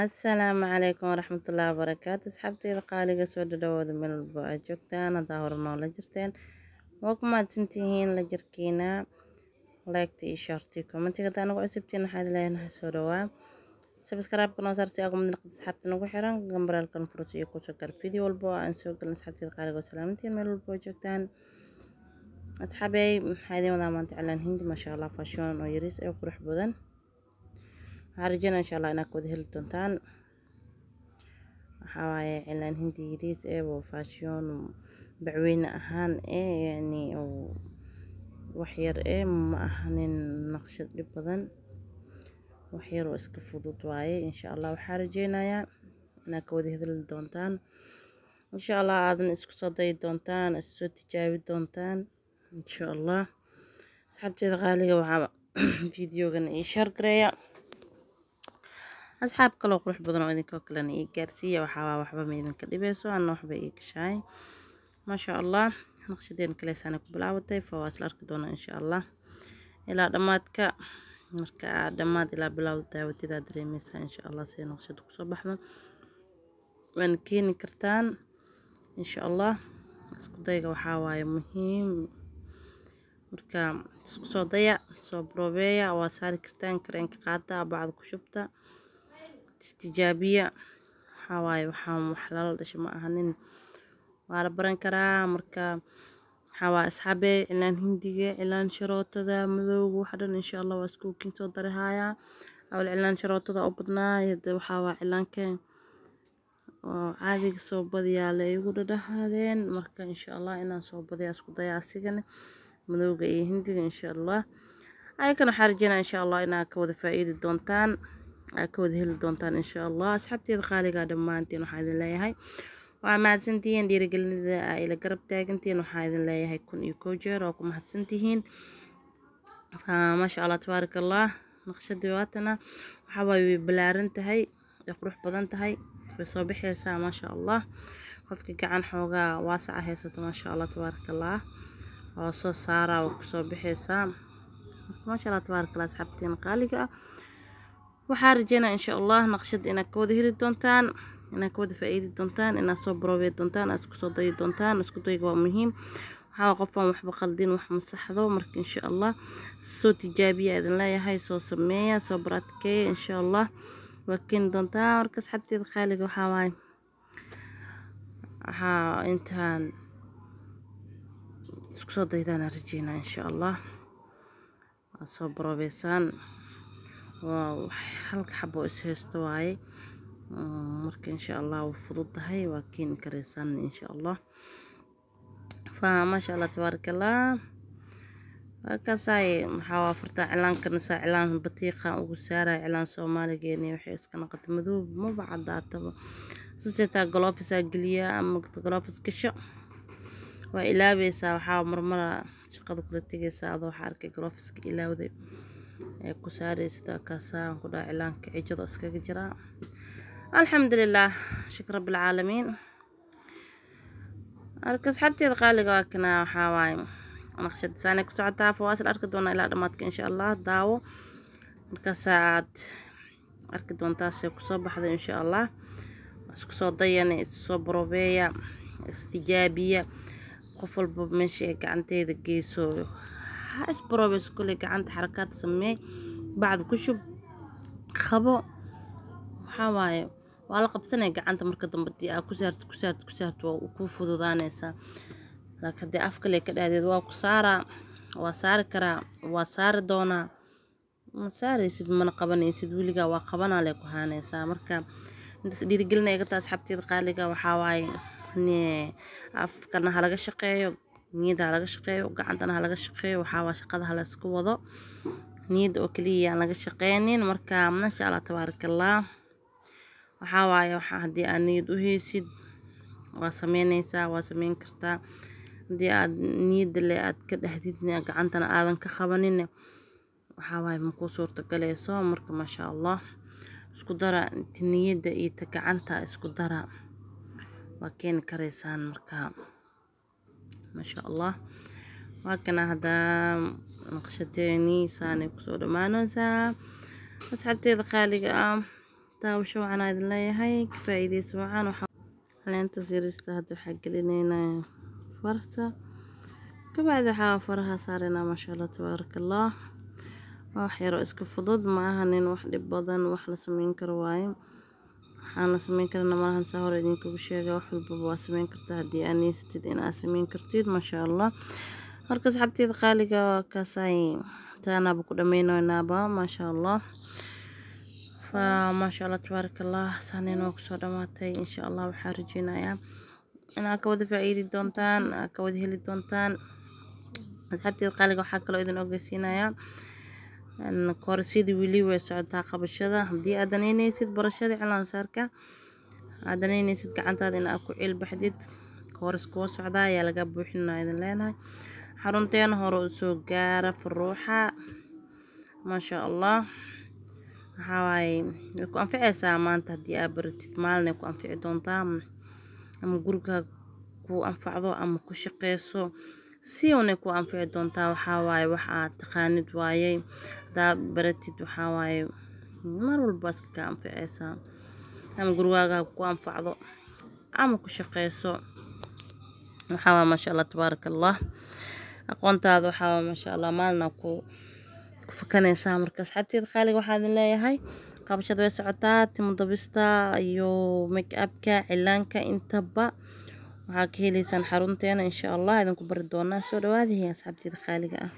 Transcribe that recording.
asalaamu calaykum waraxmatullaahi wabarakaatu asxaabteyda qaaliga soo dhadhawooda meel walbo aad joogtaan haddaa hore la jirteen waa ku mahadsantihiin la jirkiina laygta iyo shorti commentiga haddaa nagu cusubtiin waxaad leedahay soo dhowaa sabskraibka noo saartay agumdinaqad asxaabta nagu xiran gambaraalkan furus iyo kusoo gar video walbo oo aan soo galin asxaabteyda qaaliga oo salaamantiin meel walbo joogtaan asxaabey maxaa idiin wadaa maanta claan hindi maasha allah fashion oo yariis ee qurux badan waxaa rajeynaa insha allah inaad ka heli doontaan waxaa waaye cilaan yariis ee oo faashiyoon bacweyne ahaan ee yani waxyar ee ma ahanin naqshad dhib badan waxyaroo iska fudud waaye insha allah waxaa rajeynayaa inaad ka wada doontaan insha allah aadana isku soo dayi doontaan isu soo tijaabi doontaan insha allah asxaabteeda qaaliga waxaa videogana ii shaar gareeya asxaab kaloo qurux badan oo idinkoo kalena ii gaarsiiya waxaabaa waxba ma idinka dhibayso anna waxba ii gashahay maashaa allah naqshadeen kaleesana ku bilaabatay fawaa isla arki doona insha allah ilaa dhammaadka marka aad dhammaad ilaa bilow daawatidaa dareemeysaa insha allah siday naqshada kusoo baxdo waana keeni kartaan insha allah isku dayga waxaa waaye muhiim marka isku soo daya soo brobeeya waa saari kartaan kareenka qaada bacda ku shubta istijaabiya waxaa waaye waxaan wax lala dhasho ma ahanin waa la baran karaa marka waxaa waaye asxaabe cilaan hindiga cilaan sharootada madowga waxa dhan insha allah waa iskuulkiin soo dari haayaa awal cilaan sharootada u badnaay hadda waxaa waaye cilaankeen oo caadiga soo badiyaa la igu dhadhahaadeen marka insha allah inaan soo badiyaa isku dayaa asigana madowga iyo hindiga insha allah ayakana waxaa rajeynaa insha allah inaad ka wada faa'iidi doontaan aad ka wada heli doontaan insha allah asxaabteeda qaaligaa dhammaantiin waxaa idin leeyahay waa mahadsantihiin dhiirigelinida aa ah ila garab taagantiin waxaa idin leeyahay kun iyo koo jeer oo ku mahadsantihiin maasha allah tabaaraka allah naqshadii waatana waxaawaaye way balaaran tahay way qurux badan tahay way soo bixeysaa maasha allah qofka gacan xoogaa waasaca haysato maasha allah tabaaraka allah oo soo saaraa way kusoo bixeysaa maasha allah tabaaraka allah asxaabtiin qaaliga ah waxaa rajeynaa insha allah naqshad inaad ka wada heli doontaan inaad ka wada faaiidi doontaan inaad soo baroobe doontaan aad isku soo dayi doontaan isku dayga waa muhiim waxaa qofaan waxba qaldin wax masaxdo marka insha allah soo tijaabiya idin leeyahay soo sameeya soo baradkeeya insha allah waa keeni doontaa marka asxaabteeda qaaliga waxaa waaye waxaa intaan isku soo daydaan rajeynaa insha allah waad soo baroobeysaan waa hal xabo ishaysto waaye mm, marka insha allah way fududahay waa keeni kareysaan insha allah maasha allah tabaarakallah kaasaaye waxaa afartaa cilaankana saa cilaan batiiqaan ugu saaraya cilaan soomaaligeeni waxay iska naqata madoob maba cadaataba siseetaa goloofisaa geliya ama goloofis gasho waa ilaabeysaa waxaa marmara shaqada kula tegeysaa adoo waxaa arkay goloofiska ilaawday ee ku saaraysa kaasaan ku dhaa cilaanka cijado iskaga jira alxamdulilaah shukr rabbilcaalamiin arka asxaabteeda qaaliga waa kana waxaa waaye naqshad saanay ku socotaa fawaasil arki doonaa ilaa dhammaadka insha allah daawo aad arki doontaasee kusoo baxday insha allah isku soo dayana issoo borobeeya istijaabiya qof walba meesha ee gacanteeda geyso ha isbaroobeys kule gacanta xarakaad samee bacd kushub qabo waxaa waaye waa la qabsanaya gacanta marka dambe dii aa ku saartid ku saartid ku saartid waa kuu fududaanaysaa laakiin haddii af kale ka dhahdeed waa ku saaraa waa saari karaa waa saari doonaa ma saaraysid mana qabanaysid weligaa waa qabanaa lee ku haanaysaa marka intaas dhiirigelinaya ka taas xabteeda qaaliga waxaa waaye afkana halaga shaqeeyo niyada halaga shaqeeyo gacantana halaga shaqeeyo waxaawaa shaqada halaysku wado niyadda oo kaliya aan laga shaqeynin marka maasha allah tabaarakallah waxaa waaye waxaa haddii aad niyad u heysid waa sameyneysaa waa sameyn kartaa haddii aad niyadda le aad ka dhahdidna gacantana aadan ka qabanin waxaa waaye makuu suurtagaleyso marka maasha allah isku dara niyadda iyo ta gacanta isku dara waa keeni kareysaan marka maashaa allah waa kana haddaa naqshadeenii saanay kusoo dhammaanaysaa asxaabteeda qaaliga ah daawasho wacanaa idin leeyahay ka faa-iideysa wacan caleenta sirista hadda waxaa gelinaynaa farta kabacdi waxaa faraha saaranaa maashaa allah tabaaraka allah waa wax yaroo iska fudud ma aha nin wax dhib badan wax la sameyn karo waayo waxaana sameyn karana malahan saa hore idinkugu sheega wax walbaba waa sameyn kartaa haddii aad neysatid inaa sameyn kartid maasha allah marka asxaabteeda qaaliga kaasay taanaaba ku dhammaynoynaaba maashaa allah maasha allah tabaaraka allah saaniinoo kusoo dhammaatay insha allah waxaa rajeynayaa inaa ka wada faa'iidi doontaan aa ka wada heli doontaan asxaabteeda qaaliga waxaa kaloo idin ogeysiinayaa koorsiyada weli way socotaa qabashada haddii aad danaynaysid barashada cilaansaarka aad danaynaysid gacantaada in aad ku cilbaxdid koors kuwa socdaa ayaa laga buuxinaa idin leenahay xarunteena hore u soo gaara faruuxa maasha allah waxaa way ku anficaysaa maanta haddii aad baratid maalinay ku anfici doontaa ama guriga ku anfacdo ama ku shaqeyso si uuna ku anfici doontaa waxaa waaye wax aad taqaanid waaye hadaa baratid waxaa waaye mar walba iska ka anficeysaa ama gurigaaga ku anfacdo ama ku shaqeyso waxaa waaye maasha allah tabaaraka allah aqoontaada waxaa waaye maasha allah maalin aa ku fakanaysaa marka asxaabteeda qaaliga waxaa leeyahay qabashada way socotaa timo dabista iyo make upka cilaanka intaba waxaa ka helaysaa xarunteena insha Allah idinku bari doonaa soo dhawaada asxaabtayda qaaliga ah